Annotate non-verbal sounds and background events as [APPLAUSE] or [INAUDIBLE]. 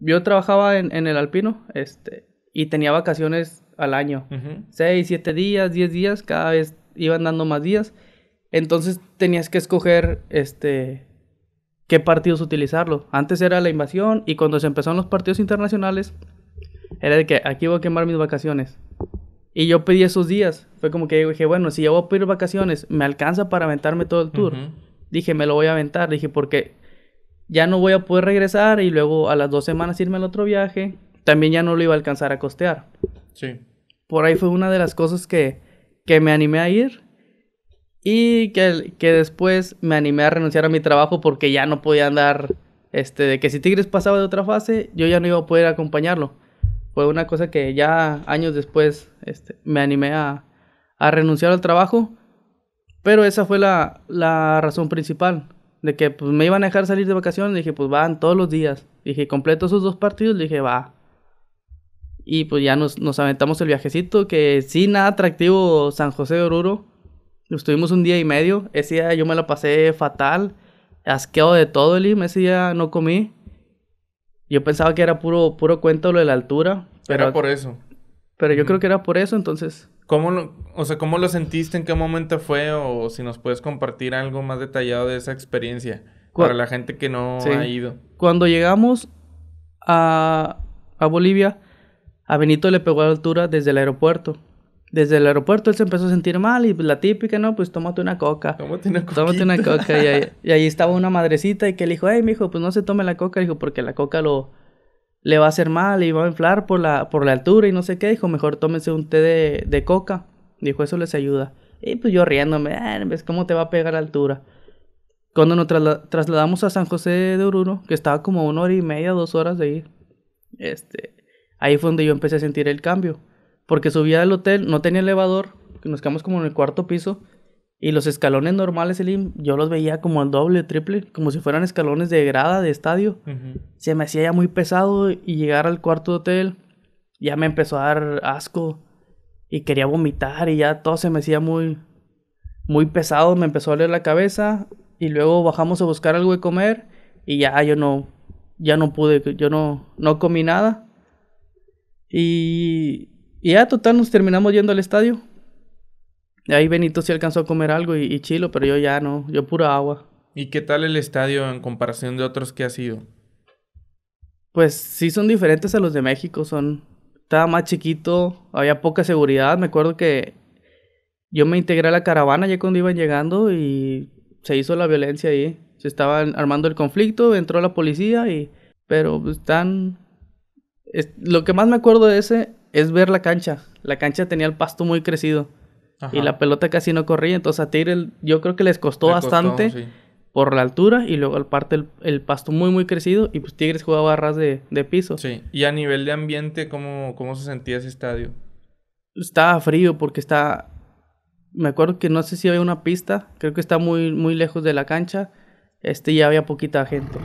Yo trabajaba en, el Alpino, este, y tenía vacaciones al año. Seis, siete días, diez días, cada vez iban dando más días. Entonces tenías que escoger, este, qué partidos utilizarlo. Antes era la invasión y cuando se empezaron los partidos internacionales, era de que aquí voy a quemar mis vacaciones. Y yo pedí esos días. Fue como que dije, bueno, si yo voy a pedir vacaciones, ¿me alcanza para aventarme todo el tour? Dije, me lo voy a aventar. Dije, porque ya no voy a poder regresar y luego a las dos semanas irme al otro viaje, también ya no lo iba a alcanzar a costear. Sí. Por ahí fue una de las cosas que, que me animé a ir y que, después me animé a renunciar a mi trabajo porque ya no podía andar, este, de que si Tigres pasaba de otra fase, yo ya no iba a poder acompañarlo. Fue una cosa que ya años después este, me animé a, a renunciar al trabajo, pero esa fue la, la razón principal de que pues me iban a dejar salir de vacaciones, dije, pues van todos los días. Dije, completo esos dos partidos, dije, va. Y pues ya nos, aventamos el viajecito, que sí, nada atractivo San José de Oruro. Estuvimos un día y medio. Ese día yo me la pasé fatal, asqueado de todo, el Ese día no comí. Yo pensaba que era puro, puro cuento lo de la altura. Pero, era por eso. Pero yo creo que era por eso, entonces ¿Cómo lo, o sea, ¿cómo lo sentiste? ¿En qué momento fue? O si nos puedes compartir algo más detallado de esa experiencia para la gente que no ha ido. Cuando llegamos a, Bolivia, a Benito le pegó a la altura desde el aeropuerto. Desde el aeropuerto él se empezó a sentir mal y la típica, ¿no? Pues tómate una coca. Tómate una [LAUGHS] coca. Y ahí, y ahí, estaba una madrecita y que le dijo, hey, hijo, pues no se tome la coca. Dijo, porque la coca lo, le va a hacer mal y va a inflar por la, por la altura y no sé qué. Dijo, mejor tómese un té de, de coca. Dijo, eso les ayuda. Y pues yo riéndome, ah, ¿ves cómo te va a pegar la altura? Cuando nos trasladamos a San José de Oruro, que estaba como una hora y media, dos horas de ir, este, ahí fue donde yo empecé a sentir el cambio. Porque subía del hotel, no tenía elevador, nos quedamos como en el cuarto piso, y los escalones normales, Elim, yo los veía como en doble, triple, como si fueran escalones de grada, de estadio. Se me hacía ya muy pesado y llegar al cuarto hotel ya me empezó a dar asco y quería vomitar y ya todo se me hacía muy, muy pesado, me empezó a doler la cabeza y luego bajamos a buscar algo de comer y ya yo no, ya no pude, yo no, no comí nada. Y, y ya total nos terminamos yendo al estadio Ahí Benito sí alcanzó a comer algo y, chilo, pero yo ya no, yo pura agua. ¿Y qué tal el estadio en comparación de otros que ha sido? Pues sí son diferentes a los de México, son estaba más chiquito, había poca seguridad, me acuerdo que yo me integré a la caravana ya cuando iban llegando y se hizo la violencia ahí, se estaban armando el conflicto, entró la policía y pero están lo que más me acuerdo de ese es ver la cancha. La cancha tenía el pasto muy crecido y la pelota casi no corría. Entonces a Tigres yo creo que les costó bastante por la altura y luego aparte el, pasto muy muy crecido y pues Tigres jugaba a ras de, piso. Sí, y a nivel de ambiente, ¿cómo, se sentía ese estadio? Estaba frío porque está... Me acuerdo que no sé si había una pista, creo que está muy, muy lejos de la cancha, este ya había poquita gente.